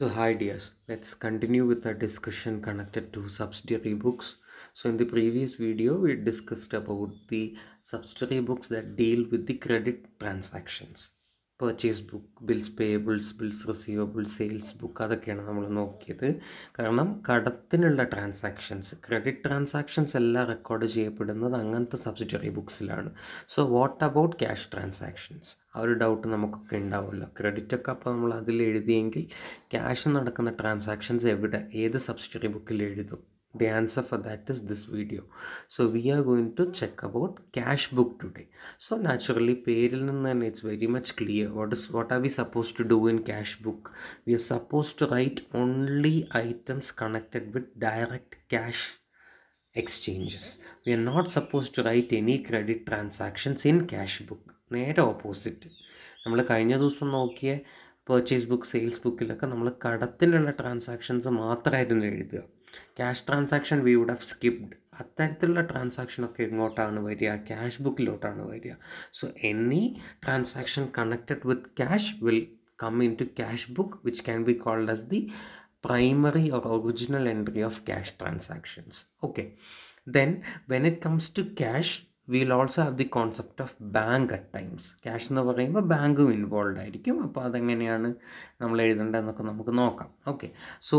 So hi dears, let's continue with our discussion connected to subsidiary books. So in the previous video, we discussed about the subsidiary books that deal with the credit transactions. Purchase book bills payables bills receivable sales book അതൊക്കെയാണ് നമ്മൾ നോക്കിയത് കാരണം കടത്തിനുള്ള transactions credit transactions എല്ലാം record ചെയ്യപ്പെടുന്നത് അങ്ങനത്തെ subsidiary ബുക്സിലാണ് so what about cash transactions ആ ഒരു ഡൗട്ട് നമുക്കൊക്കെ ഉണ്ടാവുമല്ലോ ക്രെഡിറ്റൊക്കെ അപ്പോൾ നമ്മൾ അതിൽ എഴുതിയെങ്കിൽ ക്യാഷ് നടക്കുന്ന ട്രാൻസാക്ഷൻസ് എവിടെ ഏത് സബ്സിഡറി ബുക്കിൽ എഴുതും the answer for that is this video so we are going to check about cash book today so naturally പേരിൽ നിന്ന് തന്നെ it's very much clear what is what are we supposed to do in cash book we are supposed to write only items connected with direct cash exchanges we are not supposed to write any credit transactions in cash book നേരെ opposite നമ്മൾ കഴിഞ്ഞ ദിവസം നോക്കിയ purchase book sales ബുക്കിലൊക്കെ നമ്മൾ കടത്തിലുള്ള transactions മാത്രമായിരുന്നു എഴുതുക cash transaction we would have skipped അത്തരത്തിലുള്ള ട്രാൻസാക്ഷനൊക്കെ എങ്ങോട്ടാണ് വരിക ക്യാഷ് ബുക്കിലോട്ടാണ് വരിക so any transaction connected with cash will come in to cash book which can be called as the primary or original entry of cash transactions okay then when it comes to cash will also have the concept of bank at times cash എന്ന് പറയുമ്പോൾ ബാങ്കും involve ആയിരിക്കും അപ്പോൾ അതെങ്ങനെയാണ് നമ്മൾ എഴുതേണ്ടതെന്നൊക്കെ നമുക്ക് നോക്കാം okay so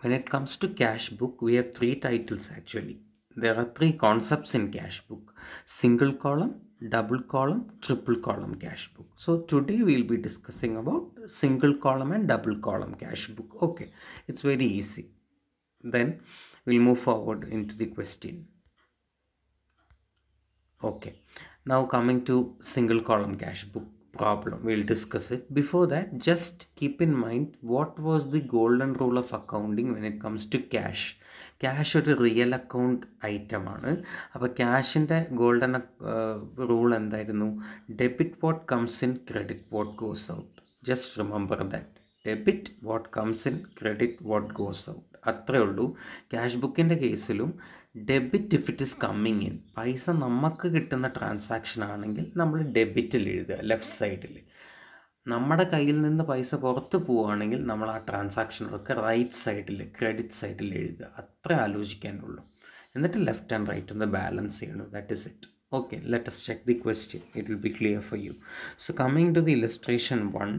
When it comes to cash book, we have three titles actually. There are three concepts in cash book. Single column, double column, triple column cash book. So today we'll be discussing about single column and double column cash book. Okay, it's very easy. Then we'll move forward into the question. Okay, now coming to single column cash book. problem we'll discuss it before that just keep in mind what was the golden rule of accounting when it comes to cash cash ഒരു real account ഐറ്റമാണ് അപ്പോൾ ക്യാഷിൻ്റെ golden rule എന്തായിരുന്നു debit what comes in credit what goes out just remember that debit what comes in credit what goes out അത്രേ ഉള്ളൂ cash ബുക്കിൻ്റെ കേസിലും debit if it is coming in പൈസ നമുക്ക് കിട്ടുന്ന ട്രാൻസാക്ഷൻ ആണെങ്കിൽ നമ്മൾ ഡെബിറ്റിൽ എഴുതുക ലെഫ്റ്റ് സൈഡിൽ നമ്മുടെ കയ്യിൽ നിന്ന് പൈസ പുറത്ത് പോവുകയാണെങ്കിൽ നമ്മൾ ആ ട്രാൻസാക്ഷനൊക്കെ റൈറ്റ് സൈഡിൽ ക്രെഡിറ്റ് സൈഡിൽ എഴുതുക അത്ര ആലോചിക്കാനുള്ളൂ എന്നിട്ട് ലെഫ്റ്റ് ആൻഡ് റൈറ്റ് ഒന്ന് ബാലൻസ് ചെയ്യണം that is it okay let's check the question it will be clear for you so coming to the illustration one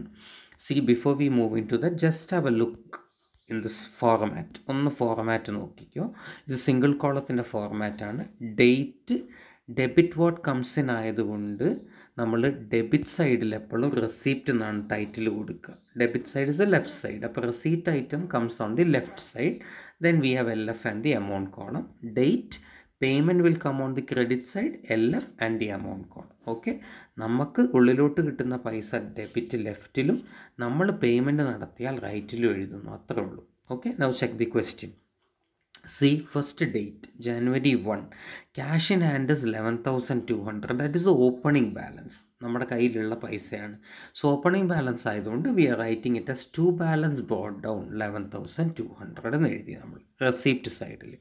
C before we moving to the just have a look in this format ഒന്ന് format നോക്കിക്കോ ഇത് single കോളത്തിൻ്റെ ഫോർമാറ്റാണ് date debit what comes in ആയതുകൊണ്ട് നമ്മൾ debit സൈഡിൽ എപ്പോഴും receipt എന്നാണ് ടൈറ്റിൽ കൊടുക്കുക debit side is a left side അപ്പോൾ receipt item comes on the left side then we have L F and the amount column date payment will come on the credit side L F and the amount column okay നമുക്ക് ഉള്ളിലോട്ട് കിട്ടുന്ന പൈസ debit ലെഫ്റ്റിലും നമ്മൾ payment നടത്തിയാൽ റൈറ്റിലും എഴുതുന്നു അത്രേ ഉള്ളൂ okay now check the question C first date January one cash in hand is eleven thousand two hundred that is opening balance നമ്മുടെ കയ്യിലുള്ള പൈസയാണ് സോ ഓപ്പണിംഗ് ബാലൻസ് ആയതുകൊണ്ട് we are writing it as to balance brought down eleven thousand two hundred എന്ന് എഴുതി നമ്മൾ receipt സൈഡിൽ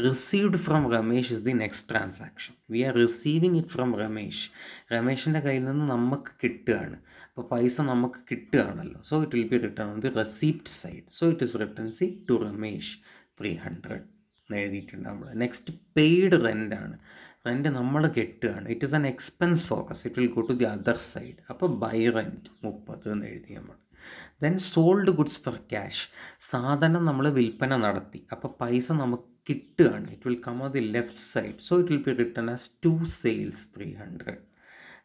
received from Ramesh is the next transaction. We are receiving it from Ramesh. രമേഷിൻ്റെ കയ്യിൽ നിന്ന് നമുക്ക് കിട്ടുകയാണ് അപ്പോൾ പൈസ നമുക്ക് കിട്ടുകയാണല്ലോ so it will be written on the receipt side so it is written as to Ramesh three hundred എന്ന് എഴുതിയിട്ടുണ്ട് നമ്മൾ നെക്സ്റ്റ് പെയ്ഡ് റെൻ്റ് ആണ് റെൻ്റ് നമ്മൾ കെട്ടുകയാണ് it is an expense focus it will go to the other side അപ്പോൾ by rent മുപ്പത് എന്ന് എഴുതി നമ്മൾ then sold goods for cash സാധനം നമ്മൾ വിൽപ്പന നടത്തി അപ്പോൾ പൈസ നമുക്ക് കിട്ടുകയാണ് it will come on the left side so it will be written as to sales three hundred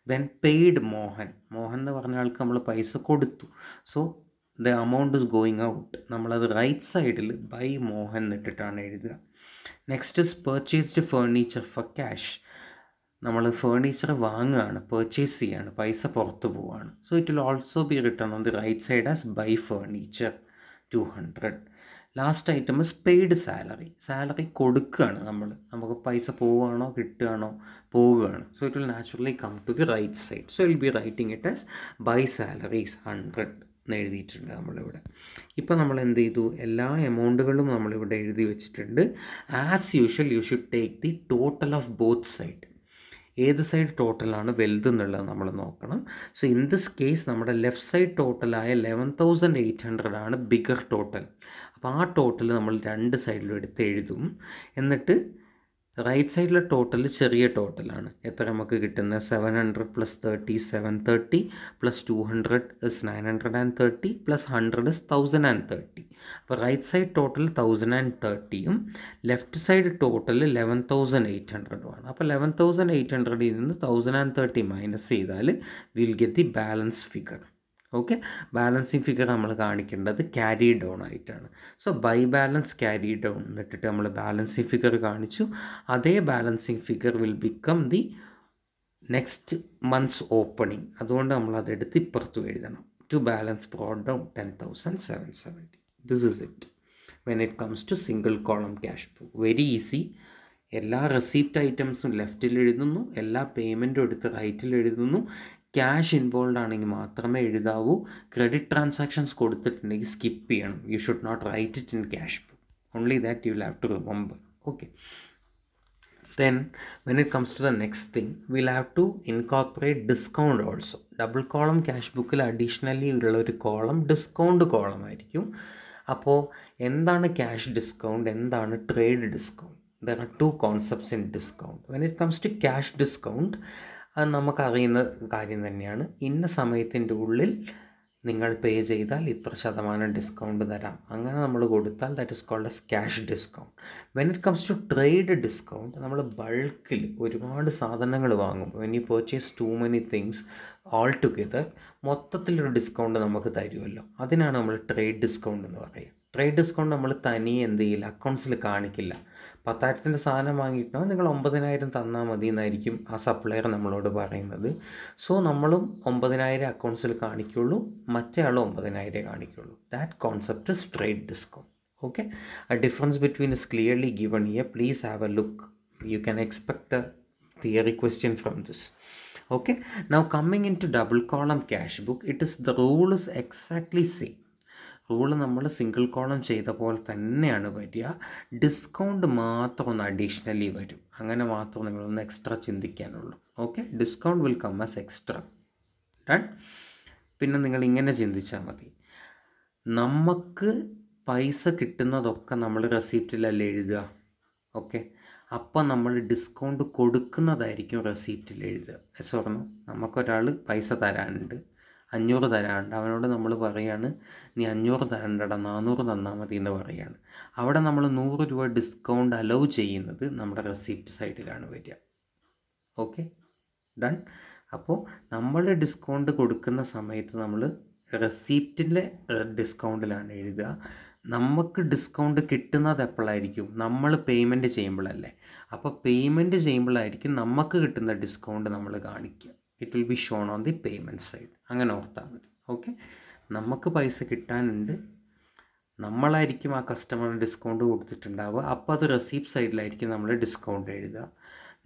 then paid Mohan Mohan എന്ന് പറഞ്ഞ ആൾക്ക് നമ്മൾ പൈസ കൊടുത്തു so the amount is going out നമ്മളത് റൈറ്റ് സൈഡിൽ ബൈ മോഹൻ എന്നിട്ടിട്ടാണ് എഴുതുക next is purchased furniture for cash നമ്മൾ ഫേർണിച്ചർ വാങ്ങുകയാണ് പെർച്ചേസ് ചെയ്യുകയാണ് പൈസ പുറത്ത് പോവുകയാണ് so it will also be written on the right side as by furniture two hundred last item is paid salary salary കൊടുക്കുകയാണ് നമ്മൾ നമുക്ക് പൈസ പോവുകയാണോ കിട്ടുകയാണോ പോവുകയാണ് so it will naturally come to the right side so I'll be writing it as by salaries hundred എന്ന് എഴുതിയിട്ടുണ്ട് നമ്മളിവിടെ ഇപ്പോൾ നമ്മൾ എന്ത് ചെയ്തു എല്ലാ എമൗണ്ടുകളും നമ്മളിവിടെ എഴുതി വെച്ചിട്ടുണ്ട് as usual you should take the total of both side ഏത് സൈഡ് ടോട്ടലാണ് എന്നുള്ളത് നമ്മൾ നോക്കണം സോ ഇൻ ദിസ് കേസ് നമ്മുടെ ലെഫ്റ്റ് സൈഡ് ടോട്ടലായ ലെവൻ തൗസൻഡ് എയ്റ്റ് ഹൺഡ്രഡ് ആണ് ബിഗർ ടോട്ടൽ അപ്പോൾ ആ ടോട്ടൽ നമ്മൾ രണ്ട് സൈഡിലും എടുത്ത് എഴുതും എന്നിട്ട് റൈറ്റ് സൈഡിലെ ടോട്ടൽ ചെറിയ ടോട്ടലാണ് എത്ര നമുക്ക് കിട്ടുന്നത് seven hundred plus thirty seven thirty plus two hundred is nine hundred and thirty plus hundred is thousand and thirty അപ്പോൾ right side total thousand and തേർട്ടിയും left side total eleven thousand eight ഹൺഡ്രഡുമാണ് അപ്പോൾ eleven thousand eight ഹൺഡ്രഡിൽ നിന്ന് thousand and thirty minus ചെയ്താൽ will get the balance figure okay balancing figure നമ്മൾ കാണിക്കേണ്ടത് carry down ആയിട്ടാണ് so by balance carry down എന്നിട്ടിട്ട് നമ്മൾ ബാലൻസിങ് ഫിഗർ കാണിച്ചു അതേ balancing figure will become the next month's opening അതുകൊണ്ട് നമ്മൾ അതെടുത്ത് ഇപ്പുറത്തും എഴുതണം to balance brought down ten thousand seven seventy this is it when it comes to single column cash book very easy എല്ലാ receipt ഐറ്റംസും ലെഫ്റ്റിൽ എഴുതുന്നു എല്ലാ പേയ്മെൻറ്റും എടുത്ത് റൈറ്റിൽ എഴുതുന്നു ക്യാഷ് ഇൻവോൾവ് ആണെങ്കിൽ മാത്രമേ എഴുതാവൂ ക്രെഡിറ്റ് ട്രാൻസാക്ഷൻസ് കൊടുത്തിട്ടുണ്ടെങ്കിൽ സ്കിപ്പ് ചെയ്യണം you should not write it in cash only that you have to remember okay then when it comes to the next thing will have to incorporate discount also double column cash ബുക്കിൽ അഡീഷണലി ഉള്ള ഒരു column discount column ആയിരിക്കും അപ്പോൾ എന്താണ് cash discount എന്താണ് trade discount there are two concepts in discount when it comes to cash discount അത് നമുക്കറിയുന്ന കാര്യം തന്നെയാണ് ഇന്ന സമയത്തിൻ്റെ ഉള്ളിൽ നിങ്ങൾ പേ ചെയ്താൽ ഇത്ര ശതമാനം ഡിസ്കൗണ്ട് തരാം അങ്ങനെ നമ്മൾ കൊടുത്താൽ that is called as cash discount when it comes to trade discount നമ്മൾ ബൾക്കിൽ ഒരുപാട് സാധനങ്ങൾ വാങ്ങും when you purchase too many things all together മൊത്തത്തിലൊരു ഡിസ്കൗണ്ട് നമുക്ക് തരുമല്ലോ അതിനാണ് നമ്മൾ ട്രേഡ് ഡിസ്കൗണ്ട് എന്ന് പറയുക ട്രേഡ് ഡിസ്കൗണ്ട് നമ്മൾ തനിയെ എന്ത് ചെയ്യില്ല അക്കൗണ്ട്സിൽ കാണിക്കില്ല പത്തായിരത്തിൻ്റെ സാധനം വാങ്ങിയിട്ടോ നിങ്ങൾ ഒമ്പതിനായിരം തന്നാൽ മതി എന്നായിരിക്കും ആ സപ്ലയർ നമ്മളോട് പറയുന്നത് സോ നമ്മളും ഒമ്പതിനായിരം അക്കൗണ്ട്സിൽ കാണിക്കുള്ളൂ മറ്റേയാളും ഒമ്പതിനായിരം കാണിക്കുള്ളൂ that concept straight discount okay ആ difference between is clearly given here please have a look you can expect a theory question from this okay now coming in to double column cash book it is the rule is exactly same rule നമ്മൾ single column ചെയ്ത പോലെ തന്നെയാണ് വരിക discount മാത്രം ഒന്ന് additionally വരും അങ്ങനെ മാത്രം നിങ്ങളൊന്ന് എക്സ്ട്രാ ചിന്തിക്കാനുള്ളൂ okay discount will come as extra done പിന്നെ നിങ്ങൾ ഇങ്ങനെ ചിന്തിച്ചാൽ മതി നമുക്ക് പൈസ കിട്ടുന്നതൊക്കെ നമ്മൾ റെസീപ്റ്റിലല്ല എഴുതുക ഓക്കെ അപ്പോൾ നമ്മൾ ഡിസ്കൗണ്ട് കൊടുക്കുന്നതായിരിക്കും റെസീപ്റ്റിൽ എഴുതുക പറഞ്ഞു നമുക്കൊരാൾ പൈസ തരാനുണ്ട് അഞ്ഞൂറ് തരാണ്ട് അവനോട് നമ്മൾ പറയാണ് നീ അഞ്ഞൂറ് തരണ്ടടാ നാനൂറ് തന്നാൽ മതി എന്ന് പറയാണ് അവിടെ നമ്മൾ നൂറ് രൂപ ഡിസ്കൗണ്ട് അലൗ ചെയ്യുന്നത് നമ്മുടെ റെസിപ്റ്റ് സൈഡിലാണ് വരിക ഓക്കെ ഡൺ അപ്പോൾ നമ്മൾ ഡിസ്കൗണ്ട് കൊടുക്കുന്ന സമയത്ത് നമ്മൾ റെസിപ്റ്റിൻ്റെ ഡിസ്കൗണ്ടിലാണ് എഴുതുക നമുക്ക് ഡിസ്കൗണ്ട് കിട്ടുന്നത് എപ്പോഴായിരിക്കും നമ്മൾ പേയ്മെൻറ്റ് ചെയ്യുമ്പോഴല്ലേ അപ്പോൾ പേയ്മെൻറ്റ് ചെയ്യുമ്പോഴായിരിക്കും നമുക്ക് കിട്ടുന്ന ഡിസ്കൗണ്ട് നമ്മൾ കാണിക്കുക it will be shown on the payment side അങ്ങനെ ഓർത്താൽ മതി ഓക്കെ നമുക്ക് പൈസ കിട്ടാനുണ്ട് നമ്മളായിരിക്കും ആ കസ്റ്റമറിന് ഡിസ്കൗണ്ട് കൊടുത്തിട്ടുണ്ടാവുക അപ്പോൾ അത് റെസീപ്റ്റ് സൈഡിലായിരിക്കും നമ്മൾ ഡിസ്കൗണ്ട് എഴുതുക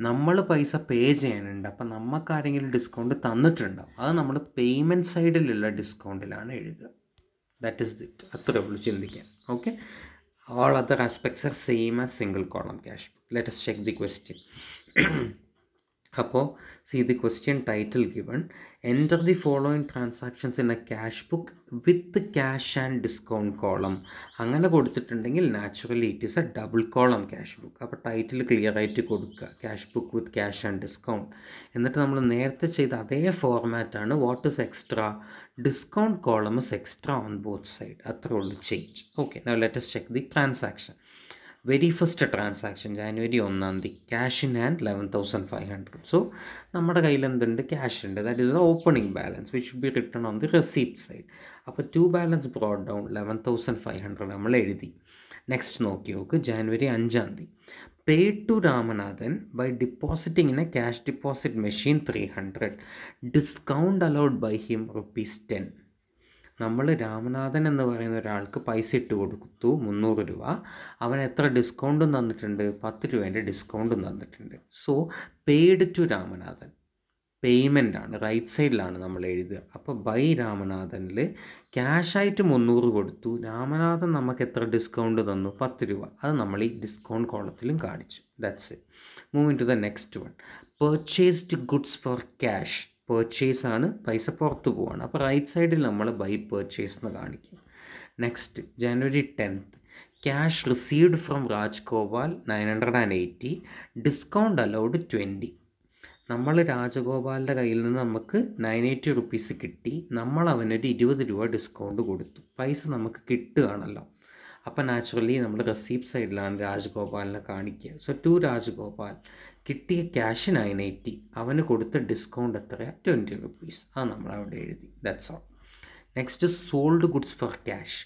നമ്മൾ പൈസ പേ ചെയ്യാനുണ്ട് അപ്പം നമുക്ക് ആരെങ്കിലും ഡിസ്കൗണ്ട് തന്നിട്ടുണ്ടാവും അത് നമ്മൾ പേയ്മെൻറ്റ് സൈഡിലുള്ള ഡിസ്കൗണ്ടിലാണ് എഴുതുക ദാറ്റ് ഈസ് ദിറ്റ് അത്രേ ഉള്ളൂ ചിന്തിക്കാൻ okay all other aspects are same as single column cash let's check the question അപ്പോൾ see the question title given enter the following transactions in a cash book with cash and discount column അങ്ങനെ കൊടുത്തിട്ടുണ്ടെങ്കിൽ naturally it is a double column cash book അപ്പോൾ title clear ആയിട്ട് കൊടുക്കുക cash book with cash and discount എന്നിട്ട് നമ്മൾ നേരത്തെ ചെയ്ത അതേ ഫോർമാറ്റാണ് what is extra discount column is extra on both side അത്രേ ഉള്ളൂ change okay let's check the transaction very first transaction January ഒന്നാം തീയതി cash in hand eleven thousand five hundred so നമ്മുടെ കയ്യിൽ എന്തുണ്ട് ക്യാഷ് ഉണ്ട് that is the opening balance which be written on the receipt side അപ്പോൾ to balance brought down eleven thousand five hundred നമ്മൾ എഴുതി next നോക്കി നോക്ക് ജാനുവരി അഞ്ചാം തീയതി pay to Ramanathan by depositing in a cash deposit machine three hundred discount allowed by him rupees ten നമ്മൾ രാമനാഥൻ എന്ന് പറയുന്ന ഒരാൾക്ക് പൈസ ഇട്ട് കൊടുത്തു മുന്നൂറ് രൂപ അവൻ എത്ര ഡിസ്കൗണ്ടും തന്നിട്ടുണ്ട് പത്ത് രൂപേൻ്റെ ഡിസ്കൗണ്ടും തന്നിട്ടുണ്ട് so paid to Ramanathan payment ആണ് റൈറ്റ് സൈഡിലാണ് നമ്മൾ എഴുതുക അപ്പോൾ ബൈ രാമനാഥനിൽ ക്യാഷായിട്ട് മുന്നൂറ് കൊടുത്തു രാമനാഥൻ നമുക്ക് എത്ര ഡിസ്കൗണ്ട് തന്നു പത്ത് രൂപ അത് നമ്മൾ ഈ ഡിസ്കൗണ്ട് കോളത്തിലും കാണിച്ചു that's it moving to the next one purchased goods for cash purchase ആണ് പൈസ പുറത്ത് പോവാണ് അപ്പോൾ റൈറ്റ് സൈഡിൽ നമ്മൾ ബൈ പർച്ചേസ് എന്ന് കാണിക്കും next January tenth cash received from Rajgopal nine hundred and eighty discount allowed twenty നമ്മൾ രാജഗോപാലിൻ്റെ കയ്യിൽ നിന്ന് നമുക്ക് നയൻ എയ്റ്റി റുപ്പീസ് കിട്ടി നമ്മൾ അവനൊരു ഇരുപത് രൂപ ഡിസ്കൗണ്ട് കൊടുത്തു പൈസ നമുക്ക് കിട്ടുകയാണല്ലോ അപ്പം നാച്ചുറലി നമ്മൾ റെസീപ്റ്റ് സൈഡിലാണ് രാജഗോപാലിനെ കാണിക്കുക സോ ടു രാജഗോപാൽ കിട്ടിയ ക്യാഷിനായി നൈറ്റി അവന് കൊടുത്ത ഡിസ്കൗണ്ട് എത്രയാണ് ട്വൻറ്റി റുപ്പീസ് ആ നമ്മൾ അവിടെ എഴുതി that's all next sold goods for cash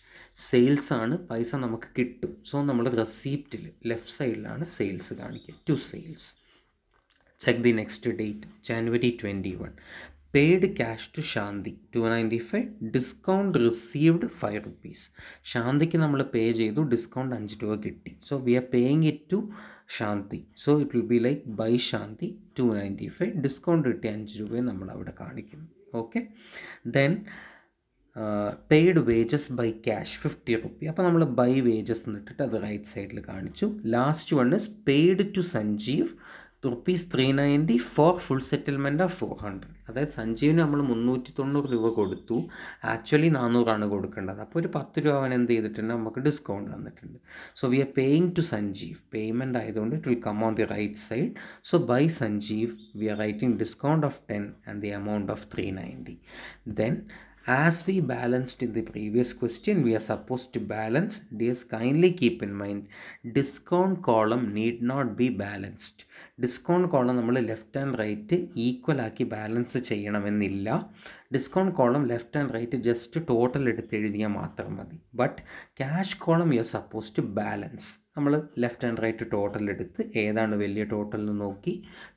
sales ആണ് പൈസ നമുക്ക് കിട്ടും സോ നമ്മൾ റെസീപ്റ്റിൽ ലെഫ്റ്റ് സൈഡിലാണ് സെയിൽസ് കാണിക്കുക to sales check the next date January twenty one paid cash to Shanti two ninety five discount received five rupees ശാന്തിക്ക് നമ്മൾ പേ ചെയ്തു ഡിസ്കൗണ്ട് അഞ്ച് രൂപ കിട്ടി so we are paying it to Shanti so it will be like by Shanti two ninety five discount കിട്ടി അഞ്ച് രൂപയും നമ്മൾ അവിടെ കാണിക്കുന്നു okay then paid wages by cash fifty rupee അപ്പോൾ നമ്മൾ ബൈ വേജസ് എന്നിട്ടിട്ട് അത് റൈറ്റ് സൈഡിൽ കാണിച്ചു last one is paid to Sanjeev rupees three ninety four full settlement ആ ഫോർ ഹൺഡ്രഡ് അതായത് സഞ്ജീവിന് നമ്മൾ മുന്നൂറ്റി തൊണ്ണൂറ് രൂപ കൊടുത്തു ആക്ച്വലി നാനൂറാണ് കൊടുക്കേണ്ടത് അപ്പോൾ ഒരു പത്ത് രൂപ അവൻ എന്ത് ചെയ്തിട്ടുണ്ട് നമുക്ക് ഡിസ്കൗണ്ട് തന്നിട്ടുണ്ട് so we are paying to Sanjeev payment ആയതുകൊണ്ട് it will come on the right side so by Sanjeev we are writing discount of ten and the amount of three ninety then As we balanced in the previous question, we are supposed to balance. Dears, kindly keep in mind, discount column need not be balanced. Discount column നമ്മൾ left and right equal ആക്കി balance ചെയ്യണമെന്നില്ല discount column left and right just total എടുത്ത് എഴുതിയാൽ മാത്രം മതി but cash column you are suppose to balance നമ്മൾ left and right total എടുത്ത് ഏതാണ് വലിയ ടോട്ടൽ എന്ന് നോക്കി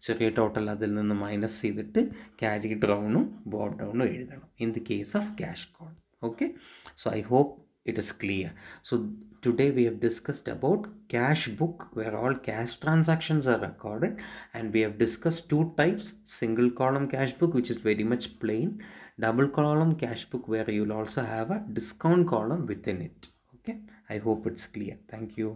ചെറിയ ടോട്ടൽ അതിൽ നിന്ന് മൈനസ് ചെയ്തിട്ട് ക്യാരി ഡൗണും ബോട്ട് ഡൗണും എഴുതണം in the case of cash call okay so I hope it is clear so today we have discussed about cash book where all cash transactions are record and we have discuss two types single column cash book which is very much plain double column cash book where you will also have a discount column within it okay I hope it's clear thank U